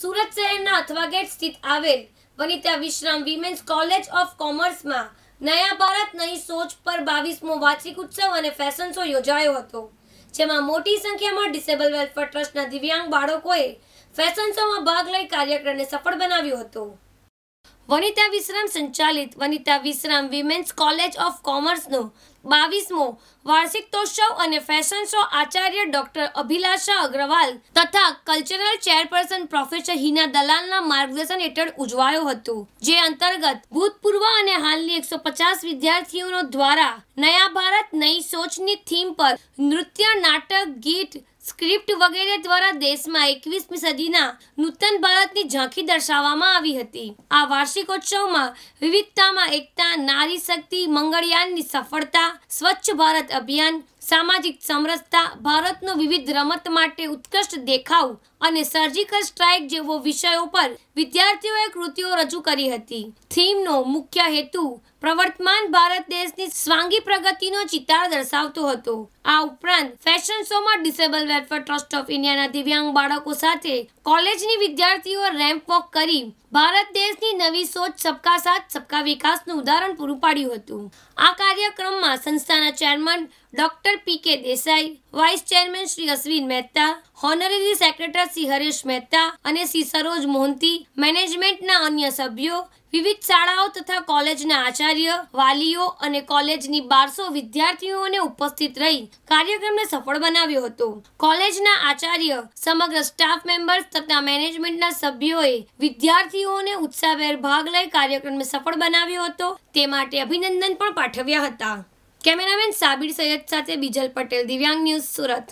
સુરત શહેરના અથવાગેટ સ્થિત આવેલ Vanita Vishram women's college of કોમર્સમાં નયા ભારત નહીં સોચ પર બાવીસમો વાર્ષિક ઉત્સવ અને ફેશન શો યોજાયો હતો જેમાં મોટી સંખ્યામાં ડિસેબલ વેલફેર ટ્રસ્ટના દિવ્યાંગ બાળકોએ ફેશન શોમાં ભાગ લઈ કાર્યક્રમને સફળ બનાવ્યો હતો વનિતા વિશ્રામ સંચાલિત Vanita Vishram women's college of કોમર્સનો બાવીસમો વાર્ષિક અને ફેશન શો આચાર્ય ડોક્ટર અભિલાષા અગ્રવાલ તથા કલ્ચરલ ચેરપર્સન પ્રોફેસર હિના દલાલના માર્ગદર્શન હેઠળ ઉજવાયો હતો જે અંતર્ગત ભૂતપૂર્વ અને હાલની એકસો પચાસ વિદ્યાર્થીઓનો દ્વારા નયા ભારત નઈ સોચની થીમ પર નૃત્ય નાટક ગીત સ્ક્રિપ્ટ વગેરે દ્વારા દેશમાં એકવીસમી સદીના નૂતન ભારતની ઝાંખી દર્શાવવામાં આવી હતી આ વાર્ષિકોત્સવમાં વિવિધતામાં એકતા નારી શક્તિ મંગળયાનની સફળતા સ્વચ્છ ભારત અભિયાન સામાજિક સમરસતા ભારતનો વિવિધ રમત માટે ઉત્કૃષ્ટ દેખાવ અને સર્જિકલ સ્ટ્રાઇક જેવો વિષયો પર વિદ્યાર્થીઓએ કૃતિઓ રજૂ કરી હતી થીમનો મુખ્ય હેતુ પ્રવર્તમાન ભારત દેશની સ્વાંગી પ્રગતિનો ચિતાર દર્શાવતો હતો આ ઉપરાંત ફેશન શોમાં ડિસેબલ વેલફેર ટ્રસ્ટ ઓફ ઇન્ડિયાના દિવ્યાંગ બાળકો સાથે કોલેજની વિદ્યાર્થીઓ રેમ્પ વોક કરી ભારત દેશની નવી સોચ સબકા સાથ સબકા વિકાસનું ઉદાહરણ પૂરું પાડ્યું હતું આ કાર્યક્રમમાં સંસ્થાના chairman doctor P K Desai vice chairman Shri Ashwin Mehta honorary secretary Shri Haresh Mehta અને શ્રી સરોજ મોહંતી મેનેજમેન્ટના અન્ય સભ્યો વિવિધ શાળાઓ તથા કોલેજના આચાર્ય વાલીઓ અને કોલેજની બારસો વિદ્યાર્થીઓને ઉપસ્થિત રહી કાર્યક્રમને સફળ બનાવ્યો હતો કોલેજના આચાર્ય સમગ્ર સ્ટાફ મેમ્બર્સ તથા મેનેજમેન્ટના સભ્યોએ વિદ્યાર્થીઓને ઉત્સાહભેર ભાગ લઈ કાર્યક્રમને સફળ બનાવ્યો હતો તે માટે અભિનંદન પણ પાઠવ્યા હતા કેમેરામેન સાબિર સૈયદ સાથે બીજલ પટેલ દિવ્યાંગ ન્યૂઝ સુરત